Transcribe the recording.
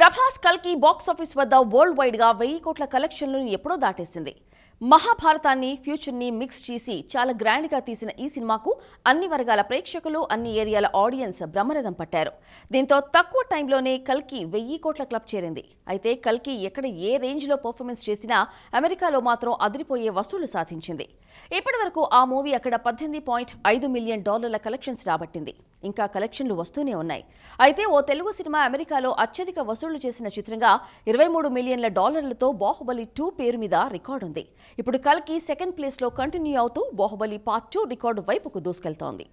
ప్రభాస్ కల్కి బాక్సాఫీస్ వద్ద వరల్డ్ వైడ్గా వెయ్యి కోట్ల కలెక్షన్లను ఎప్పుడో దాటేసింది మహాభారతాన్ని ఫ్యూచర్ని మిక్స్ చేసి చాలా గ్రాండ్గా తీసిన ఈ సినిమాకు అన్ని వర్గాల ప్రేక్షకులు అన్ని ఏరియాల ఆడియన్స్ బ్రహ్మరథం పట్టారు దీంతో తక్కువ టైంలోనే కల్కి వెయ్యి కోట్ల క్లబ్ చేరింది అయితే కల్కి ఎక్కడ ఏ రేంజ్లో పర్ఫార్మెన్స్ చేసినా అమెరికాలో మాత్రం అదిరిపోయే వసూలు సాధించింది ఇప్పటి ఆ మూవీ అక్కడ పద్దెనిమిది పాయింట్ ఐదు మిలియన్ డాలర్ల కలెక్షన్స్ రాబట్టింది ఇంకా కలెక్షన్లు వస్తూనే ఉన్నాయి అయితే ఓ తెలుగు సినిమా అమెరికాలో అత్యధిక వసూళ్లు చేసిన చిత్రంగా ఇరవై మూడు మిలియన్ల డాలర్లతో బాహుబలి టూ పేరు మీద రికార్డు ఉంది ఇప్పుడు కల్కి సెకండ్ ప్లేస్లో కంటిన్యూ అవుతూ బాహుబలి పార్ట్ టూ రికార్డు వైపుకు దూసుకెళ్తోంది